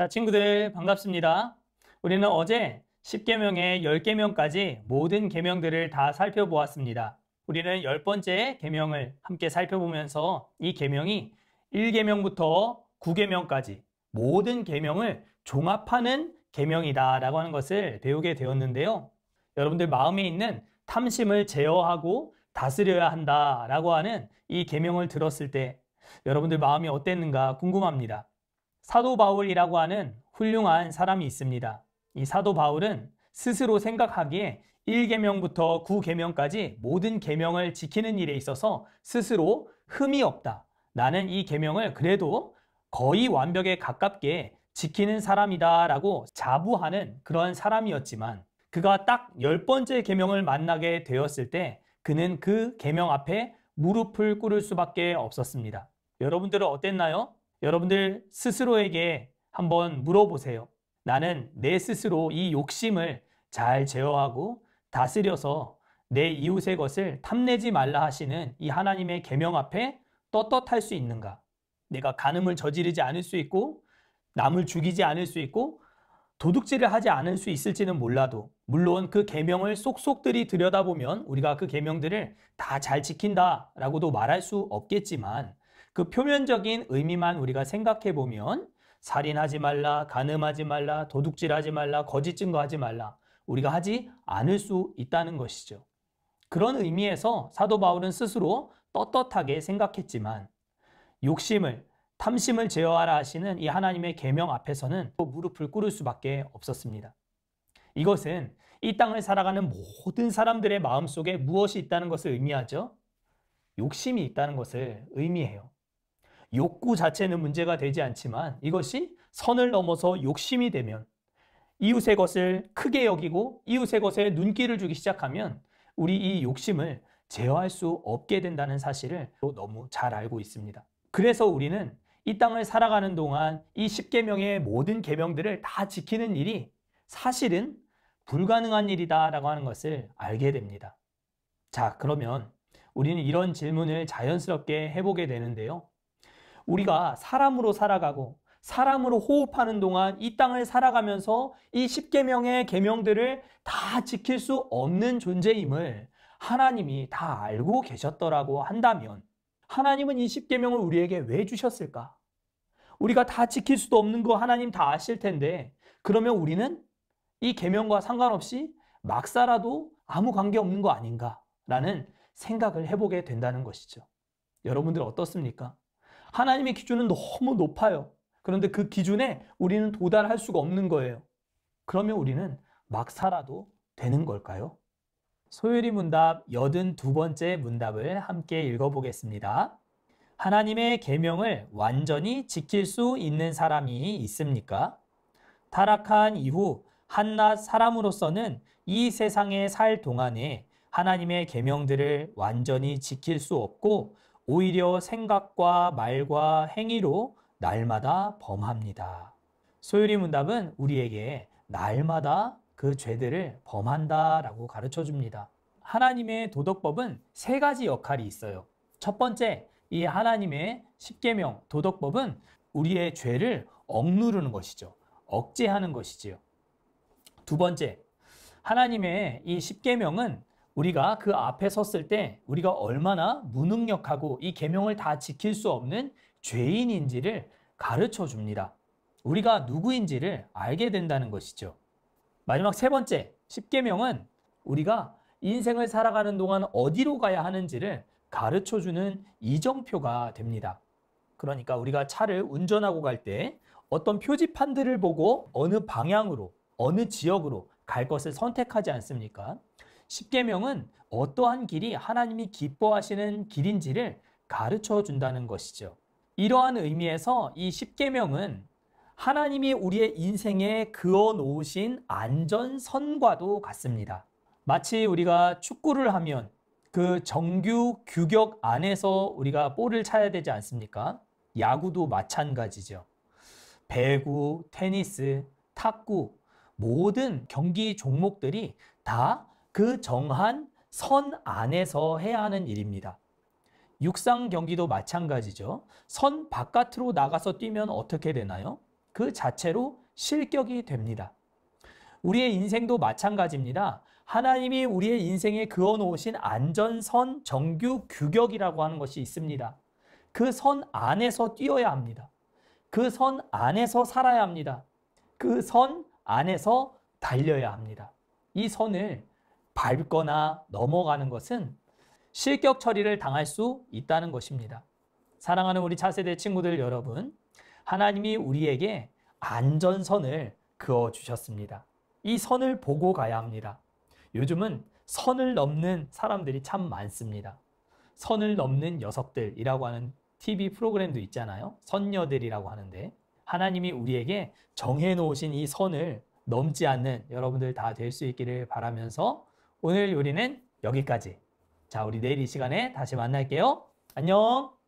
자, 친구들 반갑습니다. 우리는 어제 10계명에 10계명까지 모든 계명들을 다 살펴보았습니다. 우리는 1 0 번째 계명을 함께 살펴보면서 이 계명이 1계명부터 9계명까지 모든 계명을 종합하는 계명이다라고 하는 것을 배우게 되었는데요. 여러분들 마음에 있는 탐심을 제어하고 다스려야 한다라고 하는 이 계명을 들었을 때 여러분들 마음이 어땠는가 궁금합니다. 사도 바울이라고 하는 훌륭한 사람이 있습니다. 이 사도 바울은 스스로 생각하기에 1계명부터 9계명까지 모든 계명을 지키는 일에 있어서 스스로 흠이 없다. 나는 이 계명을 그래도 거의 완벽에 가깝게 지키는 사람이다 라고 자부하는 그런 사람이었지만 그가 딱 열 번째 계명을 만나게 되었을 때 그는 그 계명 앞에 무릎을 꿇을 수밖에 없었습니다. 여러분들은 어땠나요? 여러분들 스스로에게 한번 물어보세요. 나는 내 스스로 이 욕심을 잘 제어하고 다스려서 내 이웃의 것을 탐내지 말라 하시는 이 하나님의 계명 앞에 떳떳할 수 있는가? 내가 간음을 저지르지 않을 수 있고 남을 죽이지 않을 수 있고 도둑질을 하지 않을 수 있을지는 몰라도 물론 그 계명을 쏙쏙들이 들여다보면 우리가 그 계명들을 다 잘 지킨다라고도 말할 수 없겠지만 그 표면적인 의미만 우리가 생각해 보면 살인하지 말라, 가늠하지 말라, 도둑질하지 말라, 거짓 증거하지 말라 우리가 하지 않을 수 있다는 것이죠. 그런 의미에서 사도 바울은 스스로 떳떳하게 생각했지만 욕심을 탐심을 제어하라 하시는 이 하나님의 계명 앞에서는 무릎을 꿇을 수밖에 없었습니다. 이것은 이 땅을 살아가는 모든 사람들의 마음속에 무엇이 있다는 것을 의미하죠? 욕심이 있다는 것을 의미해요. 욕구 자체는 문제가 되지 않지만 이것이 선을 넘어서 욕심이 되면 이웃의 것을 크게 여기고 이웃의 것에 눈길을 주기 시작하면 우리 이 욕심을 제어할 수 없게 된다는 사실을 또 너무 잘 알고 있습니다. 그래서 우리는 이 땅을 살아가는 동안 이1 0개명의 모든 계명들을 다 지키는 일이 사실은 불가능한 일이다라고 하는 것을 알게 됩니다. 자, 그러면 우리는 이런 질문을 자연스럽게 해보게 되는데요. 우리가 사람으로 살아가고 사람으로 호흡하는 동안 이 땅을 살아가면서 이1 0계명의 계명들을 다 지킬 수 없는 존재임을 하나님이 다 알고 계셨더라고 한다면 하나님은 이1 0계명을 우리에게 왜 주셨을까? 우리가 다 지킬 수도 없는 거 하나님 다 아실 텐데 그러면 우리는 이 계명과 상관없이 막사라도 아무 관계 없는 거 아닌가라는 생각을 해보게 된다는 것이죠. 여러분들 어떻습니까? 하나님의 기준은 너무 높아요. 그런데 그 기준에 우리는 도달할 수가 없는 거예요. 그러면 우리는 막 살아도 되는 걸까요? 소율이 문답 82번째 문답을 함께 읽어보겠습니다. 하나님의 계명을 완전히 지킬 수 있는 사람이 있습니까? 타락한 이후 한낱 사람으로서는 이 세상에 살 동안에 하나님의 계명들을 완전히 지킬 수 없고 오히려 생각과 말과 행위로 날마다 범합니다. 소율이 문답은 우리에게 날마다 그 죄들을 범한다 라고 가르쳐 줍니다. 하나님의 도덕법은 세 가지 역할이 있어요. 첫 번째, 이 하나님의 십계명 도덕법은 우리의 죄를 억누르는 것이죠. 억제하는 것이지요. 두 번째, 하나님의 이 십계명은 우리가 그 앞에 섰을 때 우리가 얼마나 무능력하고 이 계명을 다 지킬 수 없는 죄인인지를 가르쳐 줍니다. 우리가 누구인지를 알게 된다는 것이죠. 마지막 세 번째, 10계명은 우리가 인생을 살아가는 동안 어디로 가야 하는지를 가르쳐 주는 이정표가 됩니다. 그러니까 우리가 차를 운전하고 갈 때 어떤 표지판들을 보고 어느 방향으로, 어느 지역으로 갈 것을 선택하지 않습니까? 십계명은 어떠한 길이 하나님이 기뻐하시는 길인지를 가르쳐 준다는 것이죠. 이러한 의미에서 이 십계명은 하나님이 우리의 인생에 그어 놓으신 안전선과도 같습니다. 마치 우리가 축구를 하면 그 정규 규격 안에서 우리가 볼을 차야 되지 않습니까? 야구도 마찬가지죠. 배구, 테니스, 탁구 모든 경기 종목들이 다그 정한 선 안에서 해야 하는 일입니다. 육상 경기도 마찬가지죠. 선 바깥으로 나가서 뛰면 어떻게 되나요? 그 자체로 실격이 됩니다. 우리의 인생도 마찬가지입니다. 하나님이 우리의 인생에 그어 놓으신 안전선 정규 규격이라고 하는 것이 있습니다. 그 선 안에서 뛰어야 합니다. 그 선 안에서 살아야 합니다. 그 선 안에서 달려야 합니다. 이 선을 밟거나 넘어가는 것은 실격 처리를 당할 수 있다는 것입니다. 사랑하는 우리 차세대 친구들 여러분, 하나님이 우리에게 안전선을 그어 주셨습니다. 이 선을 보고 가야 합니다. 요즘은 선을 넘는 사람들이 참 많습니다. 선을 넘는 녀석들이라고 하는 TV 프로그램도 있잖아요. 선녀들이라고 하는데 하나님이 우리에게 정해 놓으신 이 선을 넘지 않는 여러분들 다 될 수 있기를 바라면서 오늘 요리는 여기까지. 자, 우리 내일 이 시간에 다시 만날게요. 안녕!